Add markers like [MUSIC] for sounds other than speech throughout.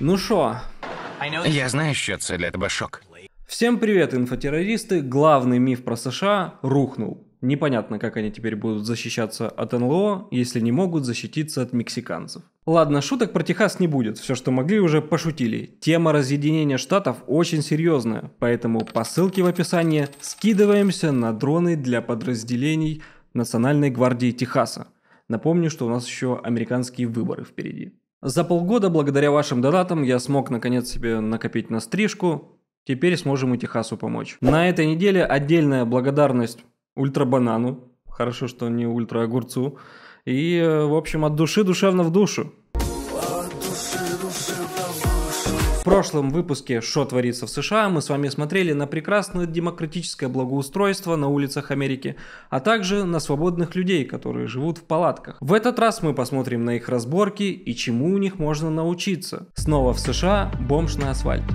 Ну шо? Я знаю, що цель это башок. Всем привет, инфотеррористы. Главный миф про США рухнул. Непонятно, как они теперь будут защищаться от НЛО, если не могут защититься от мексиканцев. Ладно, шуток про Техас не будет, все, что могли, уже пошутили. Тема разъединения штатов очень серьезная, поэтому по ссылке в описании скидываемся на дроны для подразделений Национальной гвардии Техаса. Напомню, что у нас еще американские выборы впереди. За полгода, благодаря вашим донатам, я смог наконец себе накопить на стрижку. Теперь сможем и Техасу помочь. На этой неделе отдельная благодарность ультрабанану. Хорошо, что не ультра огурцу. И, э, в общем, от души душевно в душу. прошлом выпуске «Что творится в США» мы с вами смотрели на прекрасное демократическое благоустройство на улицах Америки, а также на свободных людей, которые живут в палатках. В этот раз мы посмотрим на их разборки и чему у них можно научиться. Снова в США «Бомж на асфальте».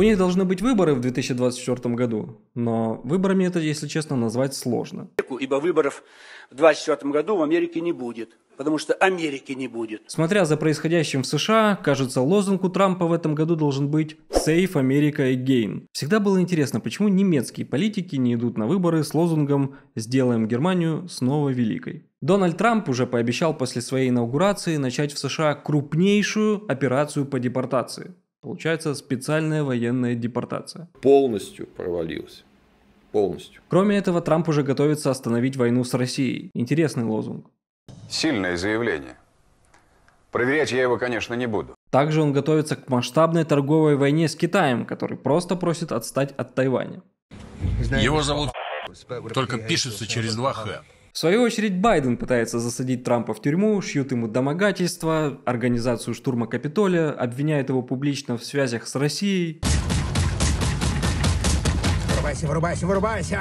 У них должны быть выборы в 2024 году, но выборами это, если честно, назвать сложно. Ибо выборов в 2024 году в Америке не будет, потому что Америки не будет. Смотря за происходящим в США, кажется, лозунг у Трампа в этом году должен быть «Save America Again». Всегда было интересно, почему немецкие политики не идут на выборы с лозунгом «Сделаем Германию снова великой». Дональд Трамп уже пообещал после своей инаугурации начать в США крупнейшую операцию по депортации. Получается специальная военная депортация. Полностью провалился. Полностью. Кроме этого, Трамп уже готовится остановить войну с Россией. Интересный лозунг. Сильное заявление. Проверять я его, конечно, не буду. Также он готовится к масштабной торговой войне с Китаем, который просто просит отстать от Тайваня. Его зовут только пишется через два «х» свою очередь, Байден пытается засадить Трампа в тюрьму, шьют ему домогательства, организацию штурма Капитолия, обвиняет его публично в связях с Россией. Вырубайся, вырубайся, вырубайся!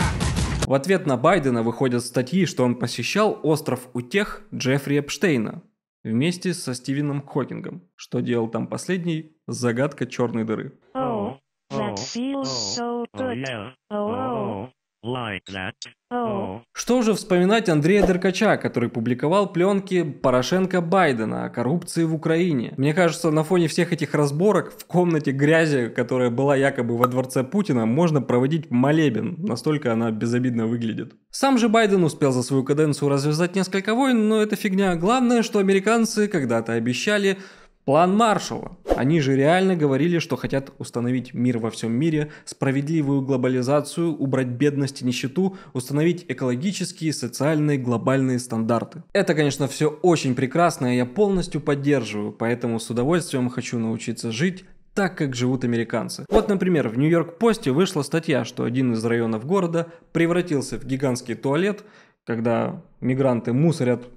В ответ на Байдена выходят статьи, что он посещал остров утех Джеффри Эпштейна вместе со Стивеном Хокингом. Что делал там последний? Загадка черной дыры. Oh, that feels so oh, oh, good. Hello. Oh, что же вспоминать Андрея Деркача, который публиковал пленки Порошенко-Байдена о коррупции в Украине? Мне кажется, на фоне всех этих разборок в комнате грязи, которая была якобы во дворце Путина, можно проводить молебен, настолько она безобидно выглядит. Сам же Байден успел за свою каденцию развязать несколько войн, но это фигня. Главное, что американцы когда-то обещали План Маршалла. Они же реально говорили, что хотят установить мир во всем мире, справедливую глобализацию, убрать бедность и нищету, установить экологические, социальные, глобальные стандарты. Это, конечно, все очень прекрасно, и я полностью поддерживаю, поэтому с удовольствием хочу научиться жить так, как живут американцы. Вот, например, в Нью-Йорк-Посте вышла статья, что один из районов города превратился в гигантский туалет, когда мигранты мусорят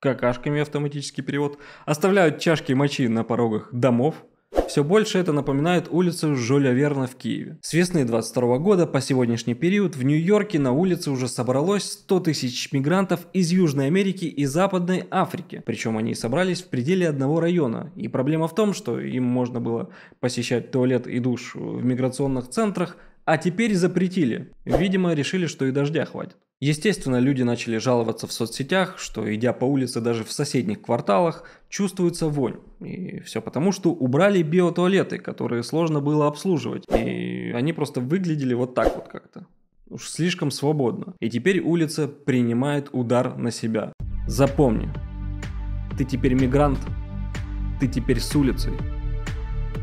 какашками автоматический перевод, оставляют чашки мочи на порогах домов, все больше это напоминает улицу Жоля Верна в Киеве. С весны 22 года по сегодняшний период в Нью-Йорке на улице уже собралось 100 тысяч мигрантов из Южной Америки и Западной Африки. Причем они собрались в пределе одного района. И проблема в том, что им можно было посещать туалет и душ в миграционных центрах, а теперь запретили. Видимо, решили, что и дождя хватит. Естественно, люди начали жаловаться в соцсетях, что идя по улице даже в соседних кварталах, чувствуется вонь. И все потому, что убрали биотуалеты, которые сложно было обслуживать. И они просто выглядели вот так вот как-то. Уж слишком свободно. И теперь улица принимает удар на себя. Запомни, ты теперь мигрант, ты теперь с улицей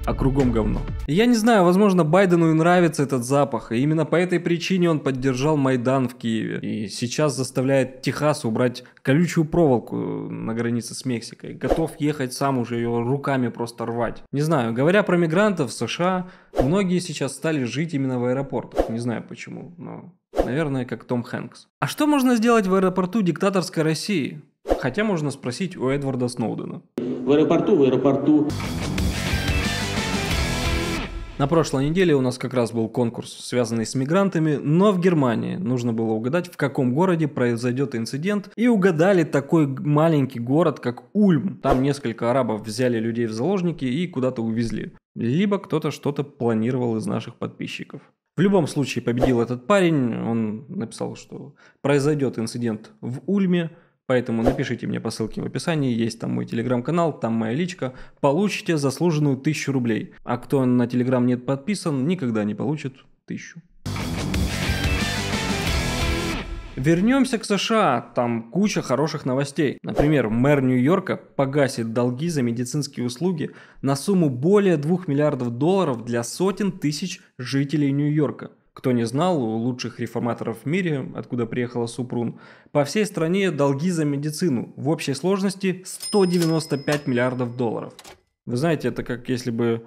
а кругом говно. Я не знаю, возможно, Байдену и нравится этот запах, и именно по этой причине он поддержал Майдан в Киеве. И сейчас заставляет Техас убрать колючую проволоку э, на границе с Мексикой. Готов ехать сам уже ее руками просто рвать. Не знаю, говоря про мигрантов в США, многие сейчас стали жить именно в аэропортах. Не знаю почему, но... Наверное, как Том Хэнкс. А что можно сделать в аэропорту диктаторской России? Хотя можно спросить у Эдварда Сноудена. В аэропорту, в аэропорту. На прошлой неделе у нас как раз был конкурс, связанный с мигрантами, но в Германии нужно было угадать, в каком городе произойдет инцидент, и угадали такой маленький город, как Ульм. Там несколько арабов взяли людей в заложники и куда-то увезли. Либо кто-то что-то планировал из наших подписчиков. В любом случае победил этот парень, он написал, что произойдет инцидент в Ульме, Поэтому напишите мне по ссылке в описании, есть там мой телеграм-канал, там моя личка. Получите заслуженную тысячу рублей. А кто на телеграм нет подписан, никогда не получит тысячу. Вернемся к США, там куча хороших новостей. Например, мэр Нью-Йорка погасит долги за медицинские услуги на сумму более 2 миллиардов долларов для сотен тысяч жителей Нью-Йорка. Кто не знал, у лучших реформаторов в мире, откуда приехала Супрун, по всей стране долги за медицину в общей сложности 195 миллиардов долларов. Вы знаете, это как если бы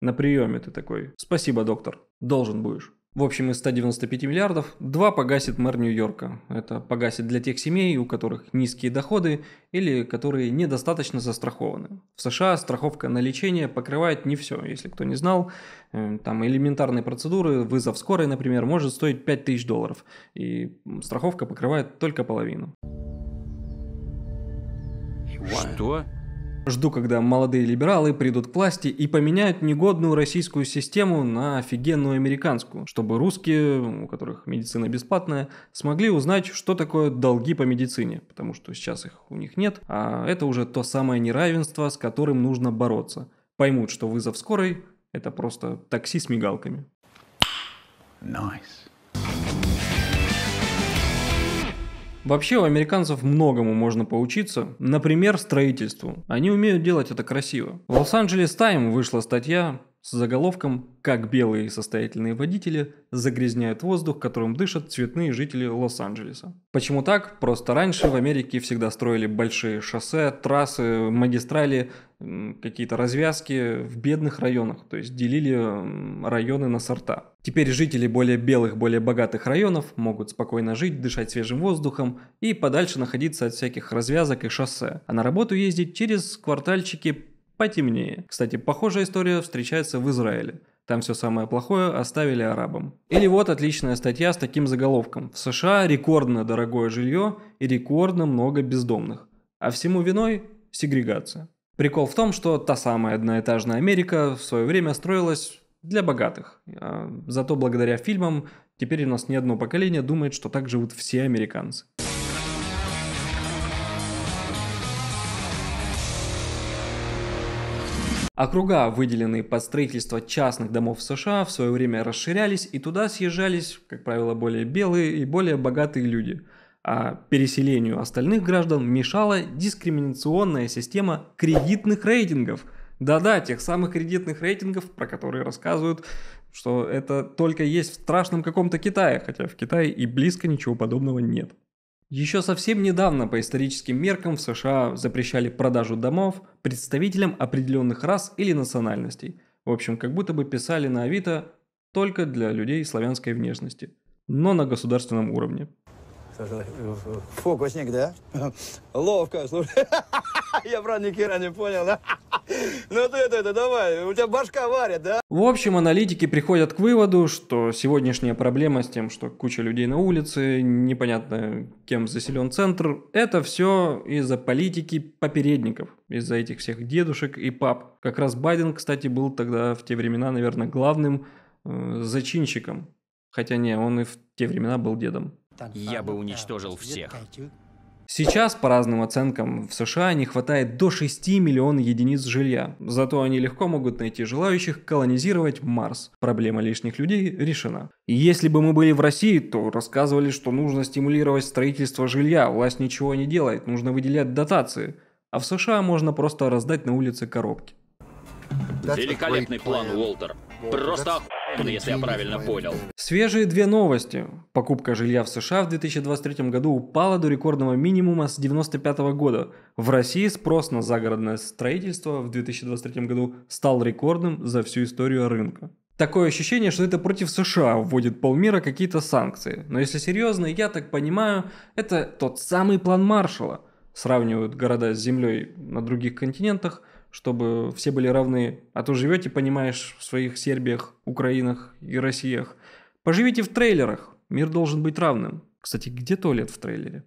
на приеме ты такой «Спасибо, доктор, должен будешь». В общем, из 195 миллиардов 2 погасит мэр Нью-Йорка. Это погасит для тех семей, у которых низкие доходы или которые недостаточно застрахованы. В США страховка на лечение покрывает не все. Если кто не знал, э, там элементарные процедуры, вызов скорой, например, может стоить 5000 долларов. И страховка покрывает только половину. Что? Жду, когда молодые либералы придут к власти и поменяют негодную российскую систему на офигенную американскую, чтобы русские, у которых медицина бесплатная, смогли узнать, что такое долги по медицине, потому что сейчас их у них нет, а это уже то самое неравенство, с которым нужно бороться. Поймут, что вызов скорой – это просто такси с мигалками. Nice. Вообще у американцев многому можно поучиться, например, строительству. Они умеют делать это красиво. В Лос-Анджелес Тайм вышла статья с заголовком «Как белые состоятельные водители загрязняют воздух, которым дышат цветные жители Лос-Анджелеса». Почему так? Просто раньше в Америке всегда строили большие шоссе, трассы, магистрали, какие-то развязки в бедных районах, то есть делили районы на сорта. Теперь жители более белых, более богатых районов могут спокойно жить, дышать свежим воздухом и подальше находиться от всяких развязок и шоссе, а на работу ездить через квартальчики потемнее. Кстати, похожая история встречается в Израиле. Там все самое плохое оставили арабам. Или вот отличная статья с таким заголовком. В США рекордно дорогое жилье и рекордно много бездомных. А всему виной сегрегация. Прикол в том, что та самая одноэтажная Америка в свое время строилась для богатых. А зато благодаря фильмам теперь у нас ни одно поколение думает, что так живут все американцы. Округа, выделенные под строительство частных домов в США, в свое время расширялись, и туда съезжались, как правило, более белые и более богатые люди. А переселению остальных граждан мешала дискриминационная система кредитных рейтингов. Да-да, тех самых кредитных рейтингов, про которые рассказывают, что это только есть в страшном каком-то Китае, хотя в Китае и близко ничего подобного нет. Еще совсем недавно по историческим меркам в США запрещали продажу домов представителям определенных рас или национальностей. В общем, как будто бы писали на Авито только для людей славянской внешности, но на государственном уровне. Фокусник, да? Ловко, слушай. [LAUGHS] [LAUGHS] Я, правда, ни хера не понял, да? [LAUGHS] Ну ты это, это давай, у тебя башка варит, да? В общем, аналитики приходят к выводу, что сегодняшняя проблема с тем, что куча людей на улице, непонятно кем заселен центр, это все из-за политики попередников, из-за этих всех дедушек и пап. Как раз Байден, кстати, был тогда в те времена, наверное, главным э, зачинщиком. Хотя не, он и в те времена был дедом. Я бы уничтожил всех. Сейчас, по разным оценкам, в США не хватает до 6 миллионов единиц жилья, зато они легко могут найти желающих колонизировать Марс. Проблема лишних людей решена. И если бы мы были в России, то рассказывали, что нужно стимулировать строительство жилья, власть ничего не делает, нужно выделять дотации. А в США можно просто раздать на улице коробки. Великолепный план, Уолтер. Просто охуенно, если я правильно понял. Свежие две новости. Покупка жилья в США в 2023 году упала до рекордного минимума с 1995 года. В России спрос на загородное строительство в 2023 году стал рекордным за всю историю рынка. Такое ощущение, что это против США вводит полмира какие-то санкции. Но если серьезно, я так понимаю, это тот самый план Маршала. Сравнивают города с землей на других континентах – чтобы все были равны. А то живете, понимаешь, в своих Сербиях, Украинах и Россиях. Поживите в трейлерах. Мир должен быть равным. Кстати, где туалет в трейлере?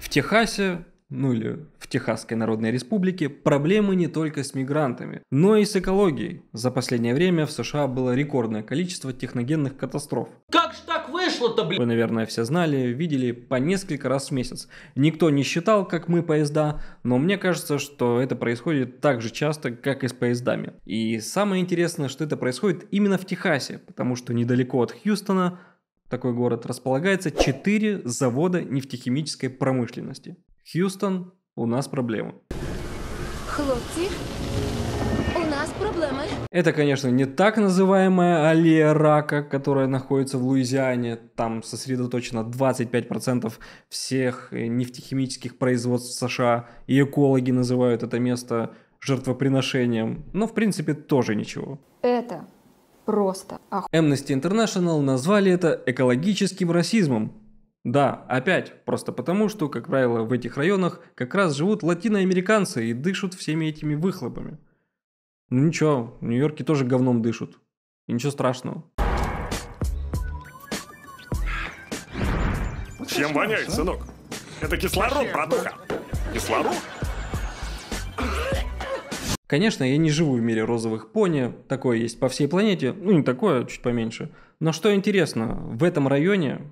В Техасе, ну или в Техасской Народной Республике, проблемы не только с мигрантами, но и с экологией. За последнее время в США было рекордное количество техногенных катастроф. Как вышло-то, блин? Вы, наверное, все знали, видели по несколько раз в месяц. Никто не считал, как мы поезда, но мне кажется, что это происходит так же часто, как и с поездами. И самое интересное, что это происходит именно в Техасе, потому что недалеко от Хьюстона, такой город, располагается 4 завода нефтехимической промышленности. Хьюстон, у нас проблемы. Хлопцы, это, конечно, не так называемая аллея рака, которая находится в Луизиане. Там сосредоточено 25% всех э, нефтехимических производств США. И экологи называют это место жертвоприношением. Но, в принципе, тоже ничего. Это просто оху... Amnesty International назвали это экологическим расизмом. Да, опять, просто потому, что, как правило, в этих районах как раз живут латиноамериканцы и дышат всеми этими выхлопами. Ну ничего, в Нью-Йорке тоже говном дышат. И ничего страшного. Чем воняет, сынок? Это кислород, братуха. Кислород? Конечно, я не живу в мире розовых пони, такое есть по всей планете, ну не такое, а чуть поменьше. Но что интересно, в этом районе,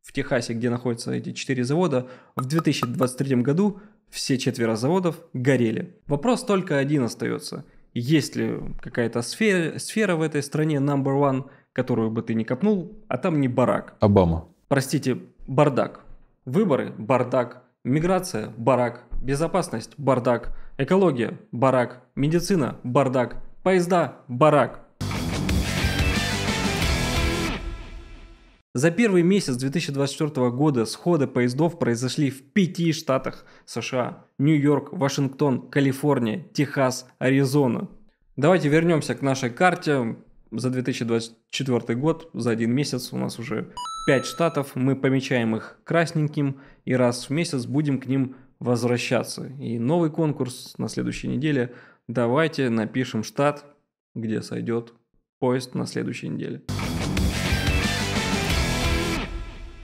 в Техасе, где находятся эти четыре завода, в 2023 году все четверо заводов горели. Вопрос только один остается – есть ли какая-то сфера, сфера в этой стране number one, которую бы ты не копнул, а там не барак. Обама. Простите, бардак. Выборы – бардак. Миграция – барак. Безопасность – бардак. Экология – барак. Медицина – бардак. Поезда – барак. За первый месяц 2024 года сходы поездов произошли в пяти штатах США. Нью-Йорк, Вашингтон, Калифорния, Техас, Аризона. Давайте вернемся к нашей карте. За 2024 год, за один месяц у нас уже 5 штатов. Мы помечаем их красненьким и раз в месяц будем к ним возвращаться. И новый конкурс на следующей неделе. Давайте напишем штат, где сойдет поезд на следующей неделе.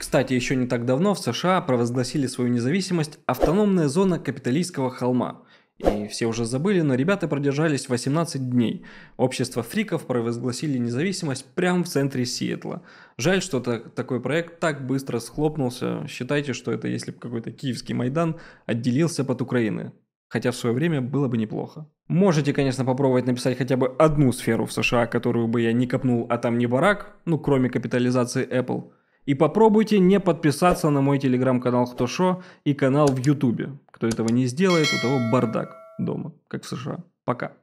Кстати, еще не так давно в США провозгласили свою независимость автономная зона капиталистского холма. И все уже забыли, но ребята продержались 18 дней. Общество фриков провозгласили независимость прямо в центре Сиэтла. Жаль, что такой проект так быстро схлопнулся. Считайте, что это если бы какой-то киевский Майдан отделился под Украины. Хотя в свое время было бы неплохо. Можете, конечно, попробовать написать хотя бы одну сферу в США, которую бы я не копнул, а там не барак, ну кроме капитализации Apple – и попробуйте не подписаться на мой телеграм-канал Кто Шо и канал в Ютубе. Кто этого не сделает, у того бардак дома, как в США. Пока.